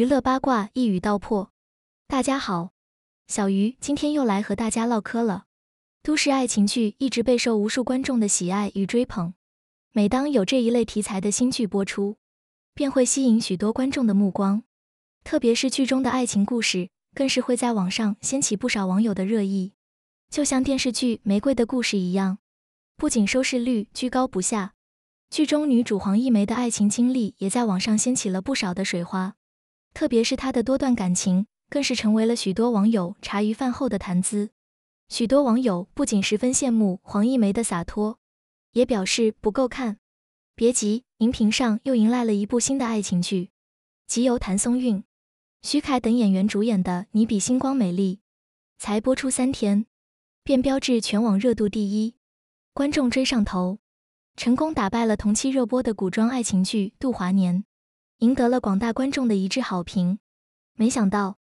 娱乐八卦一语道破。大家好，小鱼今天又来和大家唠嗑了。都市爱情剧一直备受无数观众的喜爱与追捧。每当有这一类题材的新剧播出，便会吸引许多观众的目光。特别是剧中的爱情故事，更是会在网上掀起不少网友的热议。就像电视剧《玫瑰的故事》一样，不仅收视率居高不下，剧中女主黄亦玫的爱情经历也在网上掀起了不少的水花。特别是他的多段感情，更是成为了许多网友茶余饭后的谈资。许多网友不仅十分羡慕黄亦梅的洒脱，也表示不够看。别急，荧屏上又迎来了一部新的爱情剧，即由谭松韵、徐凯等演员主演的《你比星光美丽》。才播出三天，便标志全网热度第一，观众追上头，成功打败了同期热播的古装爱情剧《杜华年》。赢得了广大观众的一致好评。没想到，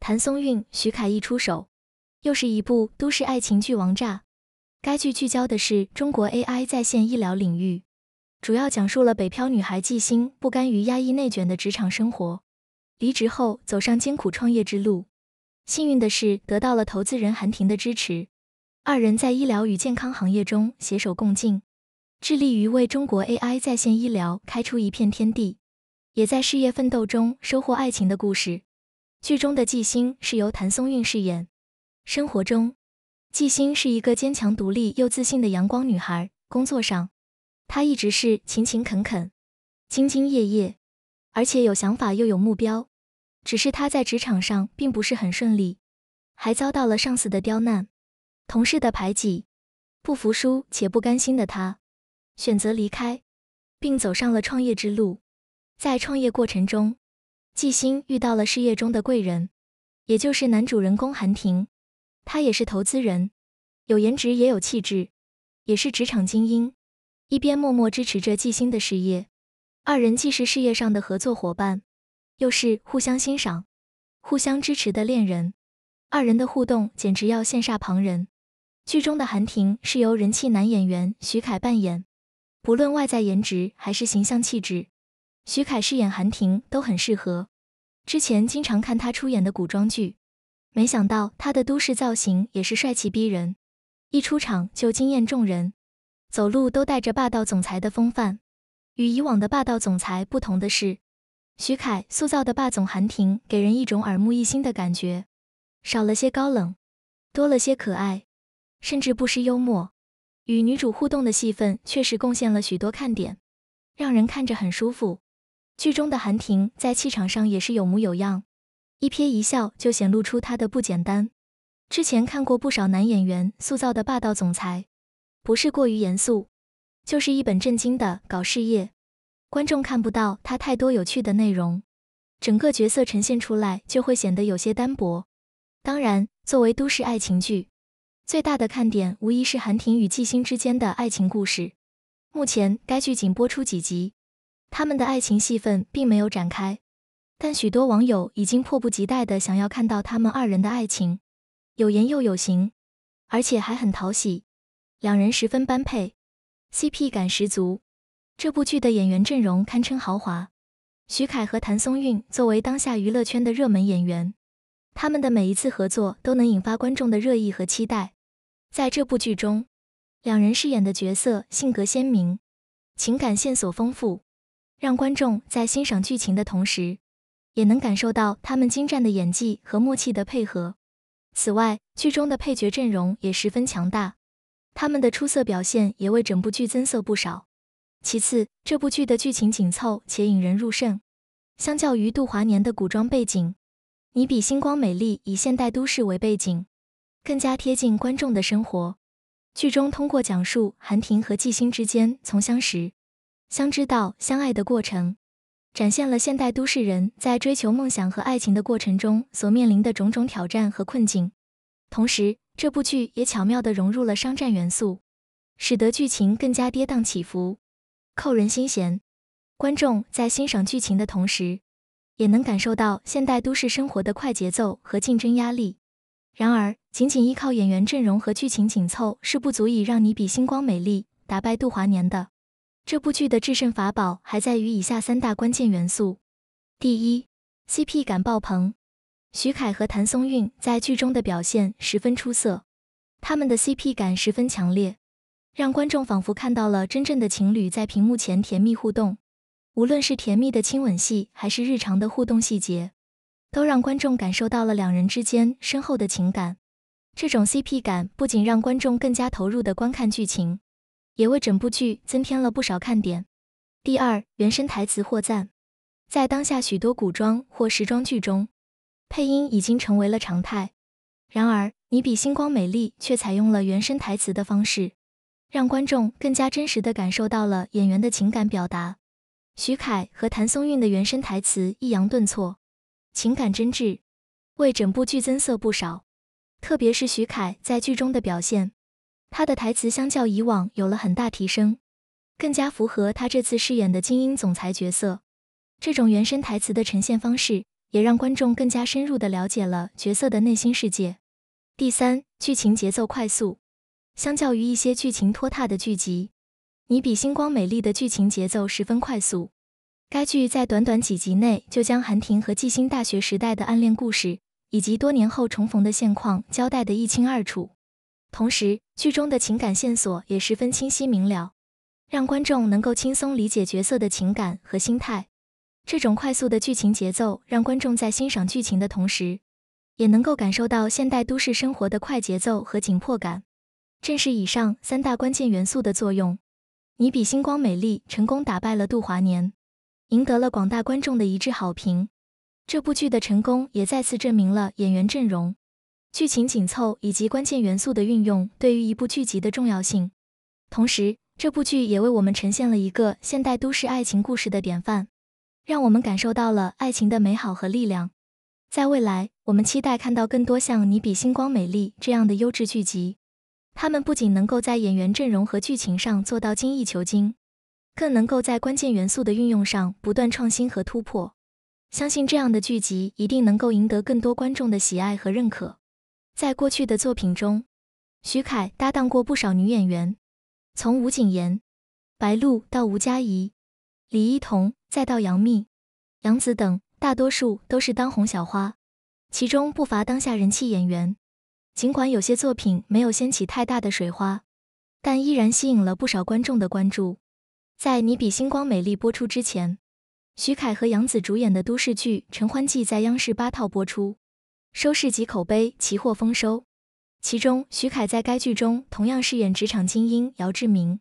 谭松韵、徐凯一出手，又是一部都市爱情剧《王炸》。该剧聚焦的是中国 AI 在线医疗领域，主要讲述了北漂女孩纪星不甘于压抑内卷的职场生活，离职后走上艰苦创业之路。幸运的是，得到了投资人韩婷的支持，二人在医疗与健康行业中携手共进，致力于为中国 AI 在线医疗开出一片天地。也在事业奋斗中收获爱情的故事。剧中的纪星是由谭松韵饰演。生活中，纪星是一个坚强、独立又自信的阳光女孩。工作上，她一直是勤勤恳恳、兢兢业业，而且有想法又有目标。只是她在职场上并不是很顺利，还遭到了上司的刁难、同事的排挤。不服输且不甘心的她，选择离开，并走上了创业之路。在创业过程中，纪星遇到了事业中的贵人，也就是男主人公韩婷。他也是投资人，有颜值也有气质，也是职场精英。一边默默支持着纪星的事业，二人既是事业上的合作伙伴，又是互相欣赏、互相支持的恋人。二人的互动简直要羡煞旁人。剧中的韩婷是由人气男演员徐凯扮演，不论外在颜值还是形象气质。徐凯饰演韩婷都很适合，之前经常看他出演的古装剧，没想到他的都市造型也是帅气逼人，一出场就惊艳众人，走路都带着霸道总裁的风范。与以往的霸道总裁不同的是，徐凯塑造的霸总韩婷给人一种耳目一新的感觉，少了些高冷，多了些可爱，甚至不失幽默。与女主互动的戏份确实贡献了许多看点，让人看着很舒服。剧中的韩婷在气场上也是有模有样，一瞥一笑就显露出她的不简单。之前看过不少男演员塑造的霸道总裁，不是过于严肃，就是一本正经的搞事业，观众看不到他太多有趣的内容，整个角色呈现出来就会显得有些单薄。当然，作为都市爱情剧，最大的看点无疑是韩婷与纪星之间的爱情故事。目前，该剧仅播出几集。他们的爱情戏份并没有展开，但许多网友已经迫不及待地想要看到他们二人的爱情，有颜又有型，而且还很讨喜，两人十分般配，CP 感十足。这部剧的演员阵容堪称豪华，徐凯和谭松韵作为当下娱乐圈的热门演员，他们的每一次合作都能引发观众的热议和期待。在这部剧中，两人饰演的角色性格鲜明，情感线索丰富。让观众在欣赏剧情的同时，也能感受到他们精湛的演技和默契的配合。此外，剧中的配角阵容也十分强大，他们的出色表现也为整部剧增色不少。其次，这部剧的剧情紧凑且引人入胜。相较于杜华年的古装背景，《你比星光美丽》以现代都市为背景，更加贴近观众的生活。剧中通过讲述韩婷和纪星之间从相识。相知道相爱的过程，展现了现代都市人在追求梦想和爱情的过程中所面临的种种挑战和困境。同时，这部剧也巧妙的融入了商战元素，使得剧情更加跌宕起伏，扣人心弦。观众在欣赏剧情的同时，也能感受到现代都市生活的快节奏和竞争压力。然而，仅仅依靠演员阵容和剧情紧凑是不足以让你比星光美丽，打败杜华年的。这部剧的制胜法宝还在于以下三大关键元素：第一，CP 感爆棚。徐凯和谭松韵在剧中的表现十分出色，他们的 CP 感十分强烈，让观众仿佛看到了真正的情侣在屏幕前甜蜜互动。无论是甜蜜的亲吻戏，还是日常的互动细节，都让观众感受到了两人之间深厚的情感。这种 CP 感不仅让观众更加投入的观看剧情。也为整部剧增添了不少看点。第二，原声台词获赞。在当下许多古装或时装剧中，配音已经成为了常态。然而，《你比星光美丽》却采用了原声台词的方式，让观众更加真实的感受到了演员的情感表达。徐凯和谭松韵的原声台词抑扬顿挫，情感真挚，为整部剧增色不少。特别是徐凯在剧中的表现。他的台词相较以往有了很大提升，更加符合他这次饰演的精英总裁角色。这种原声台词的呈现方式，也让观众更加深入地了解了角色的内心世界。第三，剧情节奏快速，相较于一些剧情拖沓的剧集，《你比星光美丽》的剧情节奏十分快速。该剧在短短几集内，就将韩婷和纪星大学时代的暗恋故事，以及多年后重逢的现况交代得一清二楚。同时，剧中的情感线索也十分清晰明了，让观众能够轻松理解角色的情感和心态。这种快速的剧情节奏，让观众在欣赏剧情的同时，也能够感受到现代都市生活的快节奏和紧迫感。正是以上三大关键元素的作用，《你比星光美丽》成功打败了《杜华年》，赢得了广大观众的一致好评。这部剧的成功也再次证明了演员阵容。剧情紧凑以及关键元素的运用对于一部剧集的重要性。同时，这部剧也为我们呈现了一个现代都市爱情故事的典范，让我们感受到了爱情的美好和力量。在未来，我们期待看到更多像《你比星光美丽》这样的优质剧集。他们不仅能够在演员阵容和剧情上做到精益求精，更能够在关键元素的运用上不断创新和突破。相信这样的剧集一定能够赢得更多观众的喜爱和认可。在过去的作品中，徐凯搭档过不少女演员，从吴谨言、白鹿到吴佳怡、李一桐，再到杨幂、杨紫等，大多数都是当红小花，其中不乏当下人气演员。尽管有些作品没有掀起太大的水花，但依然吸引了不少观众的关注。在《你比星光美丽》播出之前，徐凯和杨紫主演的都市剧《陈欢记》在央视八套播出。收视及口碑齐获丰收，其中徐凯在该剧中同样饰演职场精英姚志明，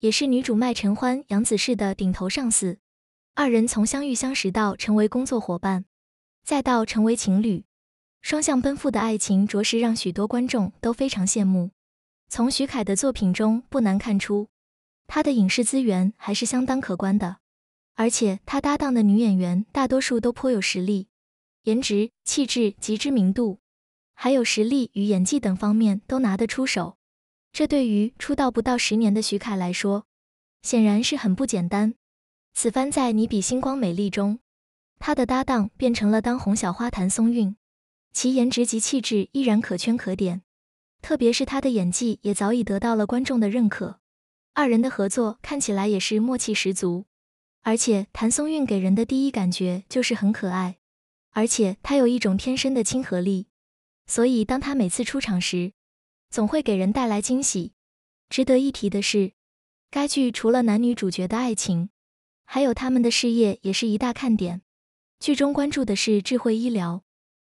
也是女主麦承欢杨子饰的顶头上司。二人从相遇相识到成为工作伙伴，再到成为情侣，双向奔赴的爱情着实让许多观众都非常羡慕。从徐凯的作品中不难看出，他的影视资源还是相当可观的，而且他搭档的女演员大多数都颇有实力。颜值、气质及知名度，还有实力与演技等方面都拿得出手。这对于出道不到十年的徐凯来说，显然是很不简单。此番在《你比星光美丽》中，他的搭档变成了当红小花谭松韵，其颜值及气质依然可圈可点。特别是他的演技也早已得到了观众的认可，二人的合作看起来也是默契十足。而且谭松韵给人的第一感觉就是很可爱。而且他有一种天生的亲和力，所以当他每次出场时，总会给人带来惊喜。值得一提的是，该剧除了男女主角的爱情，还有他们的事业也是一大看点。剧中关注的是智慧医疗，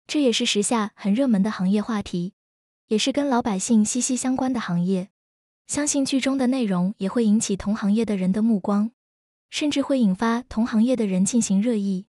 这也是时下很热门的行业话题，也是跟老百姓息息相关的行业。相信剧中的内容也会引起同行业的人的目光，甚至会引发同行业的人进行热议。